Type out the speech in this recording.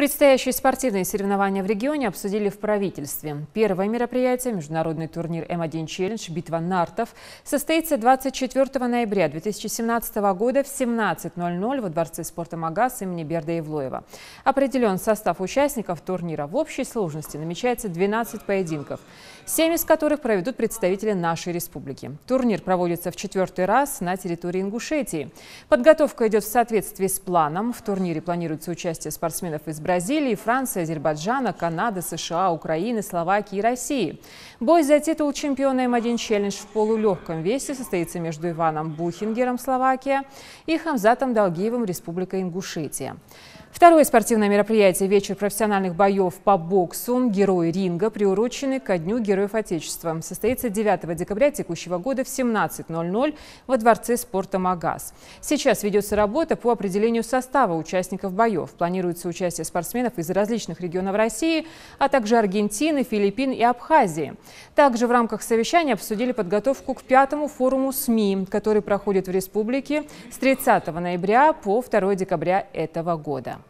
Предстоящие спортивные соревнования в регионе обсудили в правительстве. Первое мероприятие, международный турнир М1 Челлендж «Битва нартов», состоится 24 ноября 2017 года в 17.00 во Дворце спорта «Магаз» имени Берда Евлоева. Определен состав участников турнира. В общей сложности намечается 12 поединков, 7 из которых проведут представители нашей республики. Турнир проводится в четвертый раз на территории Ингушетии. Подготовка идет в соответствии с планом. В турнире планируется участие спортсменов из Бразилии, Бразилии, Франции, Азербайджана, Канады, США, Украины, Словакии и России. Бой за титул чемпиона М1 челлендж в полулегком весе состоится между Иваном Бухингером, Словакия, и Хамзатом Долгиевым, Республика Ингушетия. Второе спортивное мероприятие «Вечер профессиональных боев по боксу. Герои ринга» приурочены ко Дню Героев Отечества. Состоится 9 декабря текущего года в 17.00 во Дворце спорта «Магаз». Сейчас ведется работа по определению состава участников боев. Планируется участие спортсменов из различных регионов России, а также Аргентины, Филиппин и Абхазии. Также в рамках совещания обсудили подготовку к пятому форуму СМИ, который проходит в республике с 30 ноября по 2 декабря этого года.